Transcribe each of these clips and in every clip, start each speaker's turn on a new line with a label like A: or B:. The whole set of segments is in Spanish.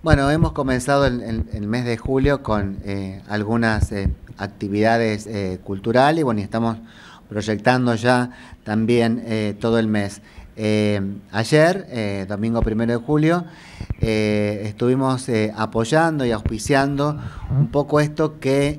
A: Bueno, hemos comenzado el, mes de julio con eh, algunas eh, actividades eh, culturales y bueno, y estamos proyectando ya también todo el mes. ayer, domingo primero de julio, estuvimos apoyando y auspiciando un poco esto que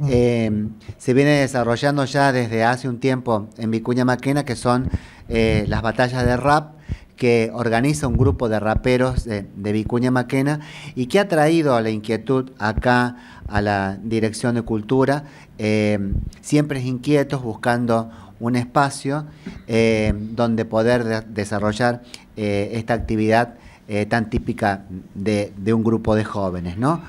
A: se viene desarrollando ya desde hace un tiempo en Vicuña Maquena, que son las batallas de rap que organiza un grupo de raperos de, Vicuña Maquena y que ha traído a la inquietud acá a la Dirección de Cultura, eh, siempre inquietos buscando un espacio eh, donde poder desarrollar eh, esta actividad tan típica de, un grupo de jóvenes. ¿no?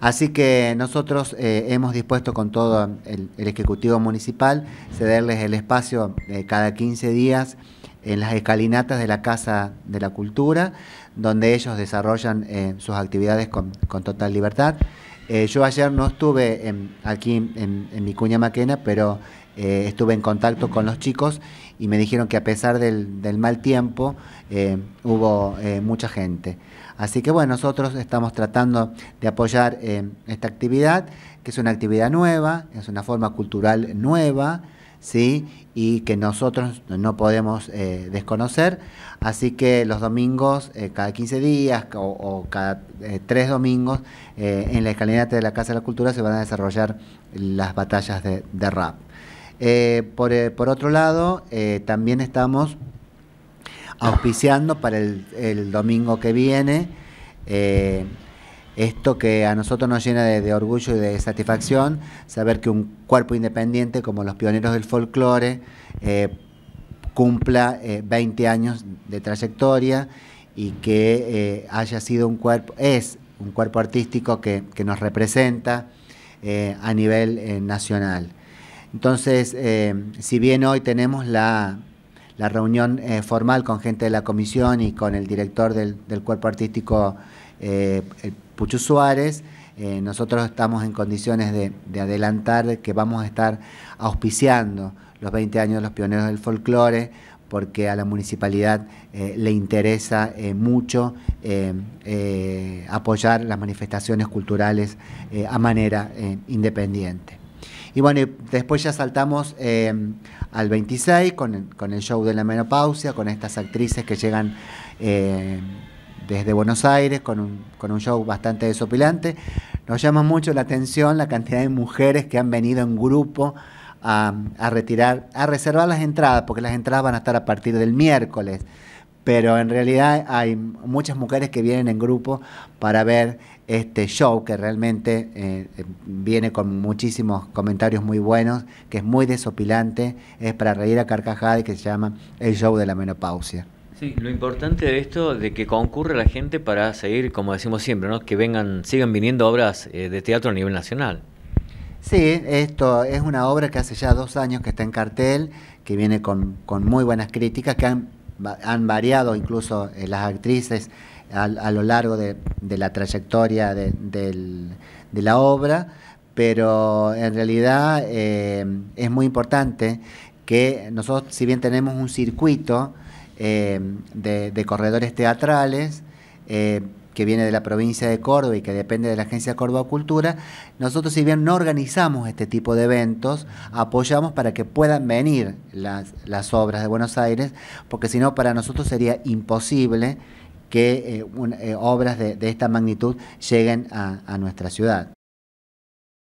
A: Así que nosotros hemos dispuesto con todo el, el Ejecutivo Municipal cederles el espacio cada 15 días en las escalinatas de la Casa de la Cultura, donde ellos desarrollan eh, sus actividades con, total libertad. Eh, yo ayer no estuve aquí en, mi cuña maquena, pero eh, estuve en contacto con los chicos y me dijeron que a pesar del, del mal tiempo hubo mucha gente. Así que bueno, nosotros estamos tratando de apoyar esta actividad, que es una actividad nueva, es una forma cultural nueva. ¿sí? y que nosotros no podemos eh, desconocer. Así que los domingos, eh, cada 15 días o, cada 3 eh, tres domingos, en la escalinata de la Casa de la Cultura se van a desarrollar las batallas de, rap. Por, otro lado, también estamos auspiciando para el domingo que viene esto que a nosotros nos llena de, orgullo y de satisfacción, saber que un cuerpo independiente como los pioneros del folclore eh, cumpla 20 eh, años de trayectoria y que eh, haya sido un cuerpo, es un cuerpo artístico que nos representa a nivel nacional. Entonces, si bien hoy tenemos la la reunión eh, formal con gente de la comisión y con el director del, cuerpo artístico, eh, Pucho Suárez. Eh, nosotros estamos en condiciones de, de, adelantar que vamos a estar auspiciando los 20 años de los pioneros del folclore porque a la municipalidad le interesa mucho apoyar las manifestaciones culturales a manera independiente. Y bueno, después ya saltamos em, al 26 con el, show de la menopausia, con estas actrices que llegan em, desde Buenos Aires con un, show bastante desopilante. Nos llama mucho la atención la cantidad de mujeres que han venido en grupo. A, a, retirar, a reservar las entradas, porque las entradas van a estar a partir del miércoles. Pero en realidad hay muchas mujeres que vienen en grupo para ver este show que realmente eh, viene con muchísimos comentarios muy buenos, que es muy desopilante, es para reír a carcajada y que se llama El show de la menopausia. Sí, lo importante de esto, de que concurre la gente para seguir, como decimos siempre, ¿no? que vengan, sigan viniendo obras eh, de teatro a nivel nacional. Sí, esto es una obra que hace ya dos años que está en cartel, que viene con, con muy buenas críticas, que han han variado incluso eh, las actrices a, lo largo de, la trayectoria de, la obra, pero en realidad eh, es muy importante que nosotros, si bien tenemos un circuito eh, de, corredores teatrales, que viene de la provincia de Córdoba y que depende de la Agencia Córdoba Cultura, nosotros si bien no organizamos este tipo de eventos, apoyamos para que puedan venir las, obras de Buenos Aires, porque si no para nosotros sería imposible que eh, eh, obras de, esta magnitud lleguen a nuestra ciudad.